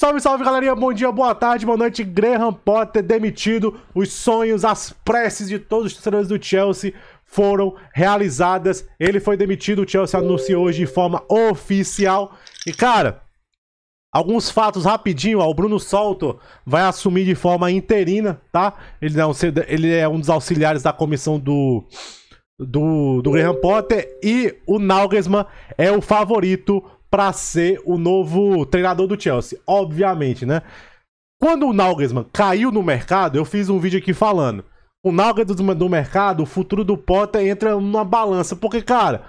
Salve, salve, galerinha. Bom dia, boa tarde, boa noite. Graham Potter demitido. Os sonhos, as preces de todos os torcedores do Chelsea foram realizadas. Ele foi demitido. O Chelsea anunciou hoje de forma oficial. E, cara, alguns fatos rapidinho. Ó, o Bruno Solto vai assumir de forma interina, tá? Ele é um, ele é um dos auxiliares da comissão do do, do Graham Potter e o Nalgesman é o favorito para ser o novo treinador do Chelsea, obviamente, né? Quando o Nagelsmann caiu no mercado, eu fiz um vídeo aqui falando. O Nagelsmann do mercado, o futuro do Potter entra numa balança, porque cara,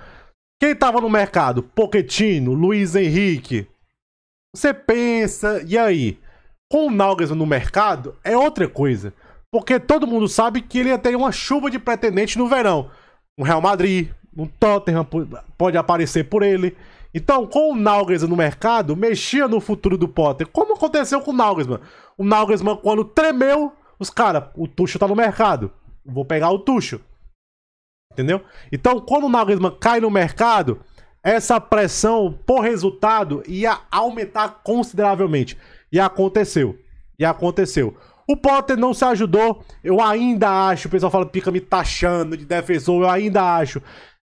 quem tava no mercado? Pochettino, Luiz Henrique. Você pensa, e aí? Com o Nagelsmann no mercado é outra coisa, porque todo mundo sabe que ele ia ter uma chuva de pretendente no verão. Um Real Madrid, um Tottenham pode aparecer por ele. Então, com o Naugesman no mercado, mexia no futuro do Potter. Como aconteceu com o Naugesman? O Naugesman, quando tremeu, os caras, o Tuxo tá no mercado. Vou pegar o Tuxo. Entendeu? Então, quando o Naugesman cai no mercado, essa pressão por resultado ia aumentar consideravelmente. E aconteceu. E aconteceu. O Potter não se ajudou. Eu ainda acho, o pessoal fala, pica me taxando de defensor, eu ainda acho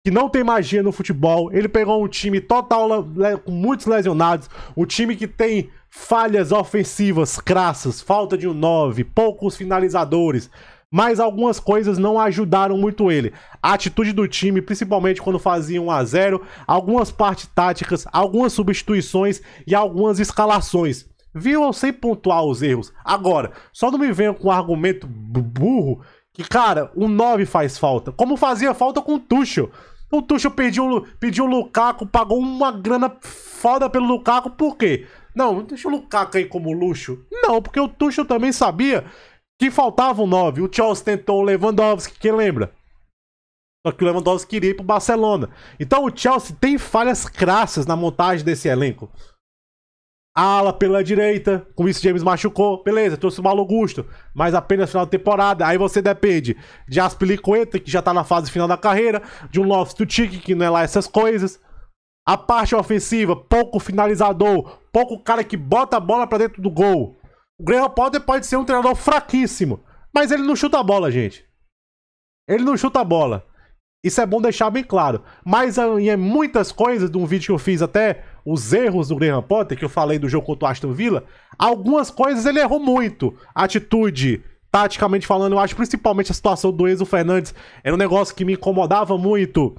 que não tem magia no futebol. Ele pegou um time total com muitos lesionados, um time que tem falhas ofensivas crassas, falta de um 9, poucos finalizadores. Mas algumas coisas não ajudaram muito ele. A atitude do time, principalmente quando fazia 1 a 0, algumas partes táticas, algumas substituições e algumas escalações. Viu? Eu sei pontuar os erros. Agora, só não me venha com um argumento burro que, cara, um 9 faz falta. Como fazia falta com o Tuchel. O Tuchel pediu, pediu o Lukaku, pagou uma grana foda pelo Lukaku, por quê? Não, deixa o Lukaku aí como luxo. Não, porque o Tuchel também sabia que faltava um 9. O Chelsea tentou o Lewandowski, quem lembra? Só que o Lewandowski queria ir pro Barcelona. Então o Chelsea tem falhas crassas na montagem desse elenco ala pela direita. Com isso, James machucou. Beleza, trouxe o Malo Augusto, mas apenas final de temporada. Aí você depende de Aspilicueta, que já tá na fase final da carreira, de um Loftus Tutic, que não é lá essas coisas. A parte ofensiva, pouco finalizador, pouco cara que bota a bola para dentro do gol. O Graham Potter pode ser um treinador fraquíssimo, mas ele não chuta a bola, gente. Ele não chuta a bola. Isso é bom deixar bem claro. Mas em é muitas coisas, de um vídeo que eu fiz até os erros do Graham Potter, que eu falei do jogo contra o Aston Villa, algumas coisas ele errou muito. Atitude, taticamente falando, eu acho principalmente a situação do Enzo Fernandes era um negócio que me incomodava muito.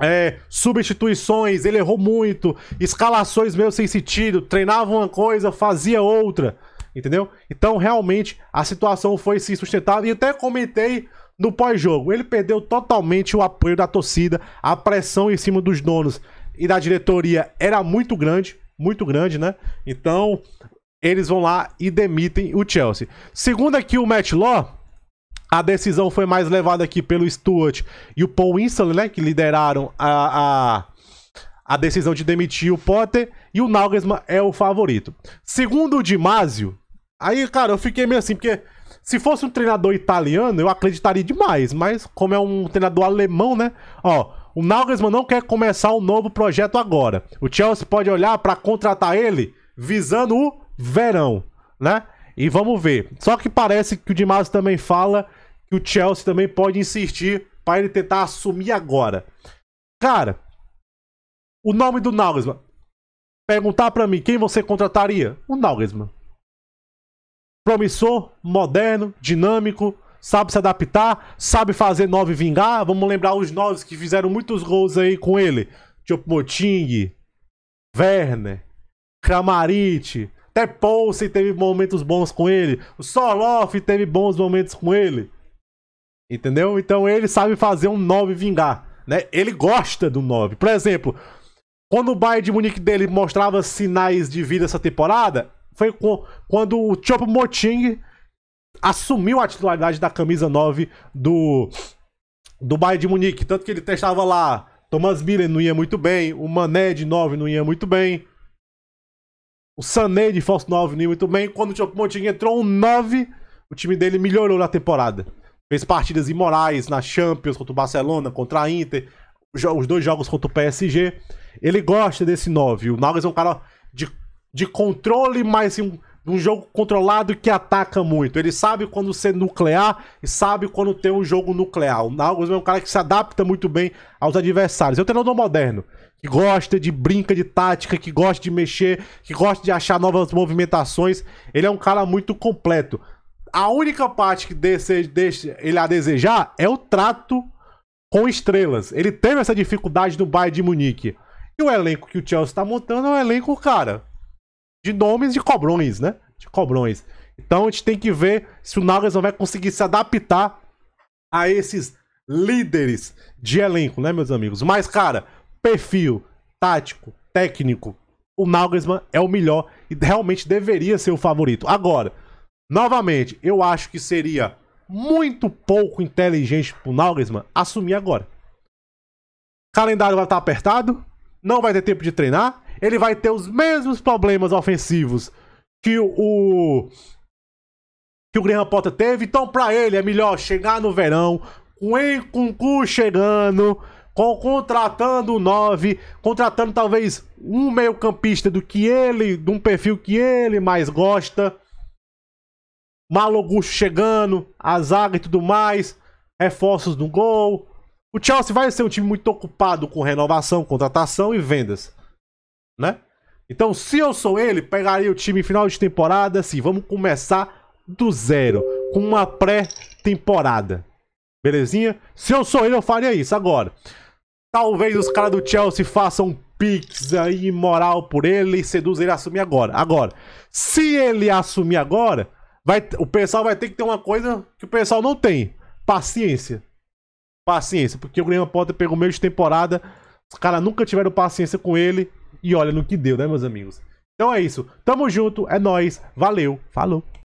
É, substituições, ele errou muito, escalações meio sem sentido, treinava uma coisa, fazia outra, entendeu? Então, realmente, a situação foi se sustentável. E até comentei no pós-jogo, ele perdeu totalmente o apoio da torcida, a pressão em cima dos donos e da diretoria era muito grande, muito grande, né? Então, eles vão lá e demitem o Chelsea. Segundo aqui o Matt Law, a decisão foi mais levada aqui pelo Stuart e o Paul Winston, né? Que lideraram a, a, a decisão de demitir o Potter. E o Nagelsmann é o favorito. Segundo o Dimásio, aí, cara, eu fiquei meio assim, porque se fosse um treinador italiano, eu acreditaria demais. Mas como é um treinador alemão, né? Ó, o Nagelsmann não quer começar um novo projeto agora. O Chelsea pode olhar para contratar ele visando o verão, né? E vamos ver. Só que parece que o Dimas também fala que o Chelsea também pode insistir para ele tentar assumir agora. Cara, o nome do Nagelsmann. Perguntar para mim quem você contrataria? O Nagelsmann. Promissor, moderno, dinâmico, sabe se adaptar, sabe fazer nove vingar. Vamos lembrar os noves que fizeram muitos gols aí com ele. Chopmoting, Werner, Kramaric, até Poulsen teve momentos bons com ele. O Soloff teve bons momentos com ele. Entendeu? Então ele sabe fazer um nove vingar, né? Ele gosta do 9. Por exemplo, quando o Bayern de Munique dele mostrava sinais de vida essa temporada, foi com, quando o Choupo-Moting assumiu a titularidade da camisa 9 do, do Bayern de Munique. Tanto que ele testava lá. Thomas Miller não ia muito bem. O Mané de 9 não ia muito bem. O Sané de falso 9 não ia muito bem. Quando o Pontinho entrou um 9, o time dele melhorou na temporada. Fez partidas imorais na Champions contra o Barcelona, contra a Inter. Os dois jogos contra o PSG. Ele gosta desse 9. O Nagas é um cara de, de controle, mas um. Assim, um jogo controlado que ataca muito. Ele sabe quando ser nuclear e sabe quando ter um jogo nuclear. O é um cara que se adapta muito bem aos adversários. É um treinador moderno, que gosta de brinca de tática, que gosta de mexer, que gosta de achar novas movimentações. Ele é um cara muito completo. A única parte que deixa ele a desejar é o trato com estrelas. Ele teve essa dificuldade no Bayern de Munique. E o elenco que o Chelsea está montando é um elenco, cara, de nomes de cobrões, né? De cobrões. Então a gente tem que ver se o Nuggets vai conseguir se adaptar a esses líderes de elenco, né, meus amigos? Mas, cara, perfil tático, técnico, o Nagelsmann é o melhor e realmente deveria ser o favorito. Agora, novamente, eu acho que seria muito pouco inteligente pro Nagelsmann assumir agora. O calendário vai estar apertado, não vai ter tempo de treinar, ele vai ter os mesmos problemas ofensivos que o que o Graham Potter teve. Então, para ele é melhor chegar no verão com Enkunku chegando, com contratando nove, contratando talvez um meio-campista do que ele, de um perfil que ele mais gosta. Malogusto chegando, a zaga e tudo mais, reforços no gol. O Chelsea vai ser um time muito ocupado com renovação, contratação e vendas né? Então, se eu sou ele, pegaria o time final de temporada, assim, vamos começar do zero, com uma pré-temporada. Belezinha? Se eu sou ele, eu faria isso agora. Talvez os caras do Chelsea façam pizza pix aí moral por ele e seduzem ele a assumir agora. Agora, se ele assumir agora, vai, o pessoal vai ter que ter uma coisa que o pessoal não tem. Paciência. Paciência, porque o Graham Potter pegou meio de temporada, os caras nunca tiveram paciência com ele e olha no que deu, né, meus amigos? Então é isso. Tamo junto, é nós. Valeu, falou.